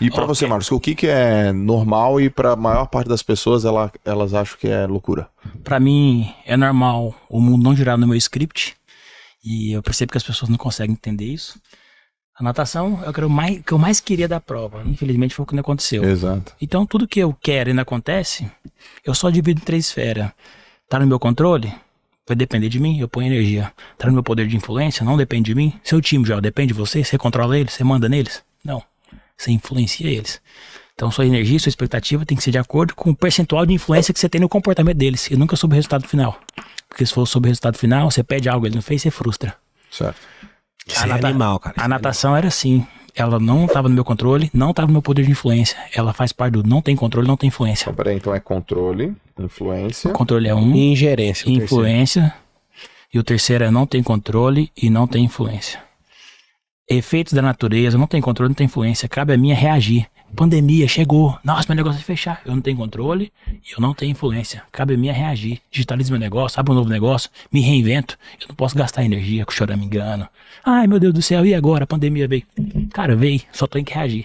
E para okay. você, Marcos, o que, que é normal e para a maior parte das pessoas ela, elas acham que é loucura? Para mim é normal o mundo não girar no meu script e eu percebo que as pessoas não conseguem entender isso. A natação é o que eu mais, que eu mais queria da prova. Infelizmente foi o que não aconteceu. Exato. Então tudo que eu quero e não acontece, eu só divido em três esferas. Tá no meu controle? Vai depender de mim, eu ponho energia. Tá no meu poder de influência? Não depende de mim. Seu time já depende de você? Você controla eles? Você manda neles? Não. Você influencia eles. Então sua energia, sua expectativa tem que ser de acordo com o percentual de influência que você tem no comportamento deles e nunca sobre o resultado final. Porque se for sobre o resultado final, você pede algo, ele não fez, você frustra. Certo. Isso a é animal, cara. Isso é a natação é era assim. Ela não estava no meu controle, não estava no meu poder de influência. Ela faz parte do não tem controle, não tem influência. Então, peraí, então é controle, influência. O controle é um. E ingerência. Influência. E o terceiro é não tem controle e não tem influência efeitos da natureza, não tem controle, não tem influência, cabe a mim é reagir. Pandemia chegou, nossa, meu negócio vai é fechar. Eu não tenho controle e eu não tenho influência. Cabe a mim é reagir. Digitalizo meu negócio, abro um novo negócio, me reinvento. Eu não posso gastar energia com chorar me engano. Ai, meu Deus do céu, e agora? A pandemia veio. Cara, veio, só tem que reagir.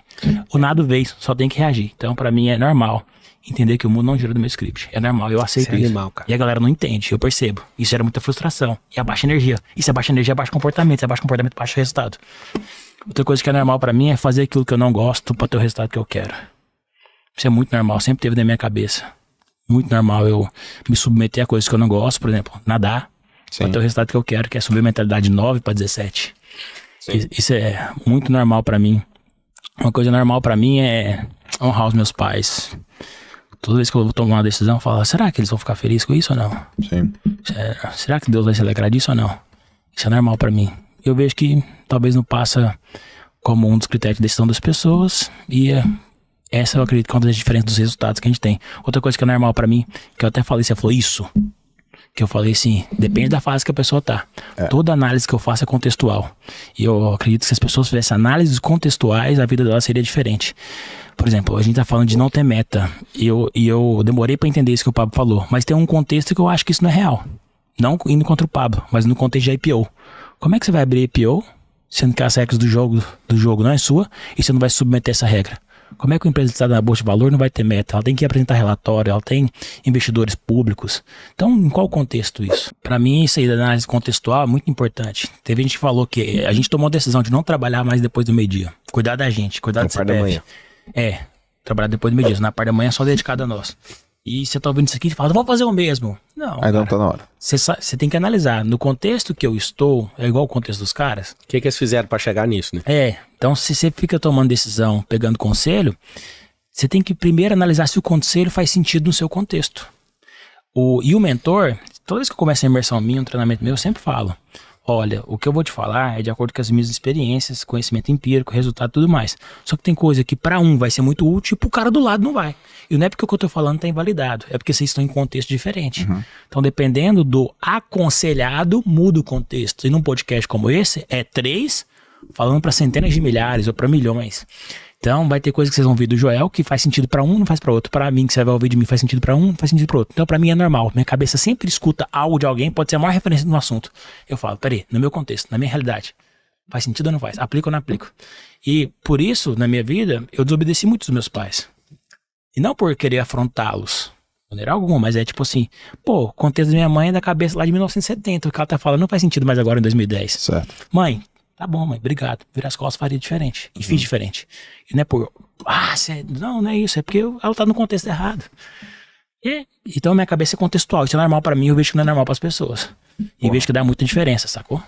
O nado veio, só tem que reagir. Então, para mim é normal entender que o mundo não gira do meu script. É normal, eu aceito isso. É Animal, cara. E a galera não entende, eu percebo. Isso era muita frustração. E a baixa energia. Isso é baixa energia, abaixa é baixo comportamento. Se é baixo comportamento, baixo resultado. Outra coisa que é normal para mim é fazer aquilo que eu não gosto para ter o resultado que eu quero. Isso é muito normal, sempre teve na minha cabeça. Muito normal eu me submeter a coisas que eu não gosto, por exemplo, nadar, para ter o resultado que eu quero, que é subir a mentalidade 9 para 17. Sim. Isso é muito normal para mim. Uma coisa normal para mim é honrar os meus pais, toda vez que eu vou tomar uma decisão, eu falo, será que eles vão ficar felizes com isso ou não? Sim. Será, é, será que Deus vai se alegrar disso ou não? Isso é normal para mim. Eu vejo que talvez não passa como um dos critérios de decisão das pessoas e é, essa eu acredito que é uma das diferenças dos resultados que a gente tem. Outra coisa que é normal para mim, que eu até falei, você falou isso que eu falei assim, depende da fase que a pessoa tá. É. Toda análise que eu faço é contextual. E eu acredito que se as pessoas fizessem análises contextuais, a vida dela seria diferente. Por exemplo, a gente tá falando de não ter meta. E eu, e eu demorei para entender isso que o Pablo falou. Mas tem um contexto que eu acho que isso não é real. Não indo contra o Pablo, mas no contexto de IPO. Como é que você vai abrir IPO, sendo que as regras do jogo, do jogo não é sua, e você não vai submeter essa regra? Como é que uma empresa listada na bolsa de valor não vai ter meta? Ela tem que apresentar relatório, ela tem investidores públicos. Então, em qual contexto isso? Para mim, isso aí da análise contextual é muito importante. Teve gente que falou que a gente tomou a decisão de não trabalhar mais depois do meio-dia. Cuidar da gente, cuidar na do CPF. Da manhã. É, trabalhar depois do meio-dia. Na parte da manhã é só dedicada a nós. E você tá ouvindo isso aqui e fala, vou fazer o mesmo. Não. Ainda não tá na hora. Você, você tem que analisar. No contexto que eu estou, é igual o contexto dos caras. O que, que eles fizeram para chegar nisso, né? É. Então, se você fica tomando decisão, pegando conselho, você tem que primeiro analisar se o conselho faz sentido no seu contexto. O, e o mentor, toda vez que eu começo a imersão minha, um treinamento meu, eu sempre falo olha, o que eu vou te falar é de acordo com as minhas experiências, conhecimento empírico, resultado e tudo mais. Só que tem coisa que para um vai ser muito útil e pro cara do lado não vai. E não é porque o que eu tô falando tá invalidado, é porque vocês estão em contexto diferente. Uhum. Então, dependendo do aconselhado, muda o contexto. E num podcast como esse, é três falando para centenas de milhares ou para milhões. Então, vai ter coisa que vocês vão ouvir do Joel que faz sentido para um, não faz para outro. Para mim, que você vai ouvir de mim, faz sentido para um, não faz sentido para outro. Então, para mim é normal. Minha cabeça sempre escuta algo de alguém, pode ser a maior referência no assunto. Eu falo, peraí, no meu contexto, na minha realidade, faz sentido ou não faz? Aplico ou não aplico? E por isso, na minha vida, eu desobedeci muito dos meus pais. E não por querer afrontá-los, maneira alguma, mas é tipo assim, pô, o contexto da minha mãe é da cabeça lá de 1970, o que ela tá falando não faz sentido mais agora em 2010. Certo. Mãe, Tá bom, mãe, obrigado. Virar as costas faria diferente. E uhum. fiz diferente. E não é por. Ah, cê, não, não é isso. É porque eu, ela tá no contexto errado. É, então minha cabeça é contextual. Isso é normal para mim, eu vejo que não é normal para as pessoas. E vejo que dá muita diferença, sacou?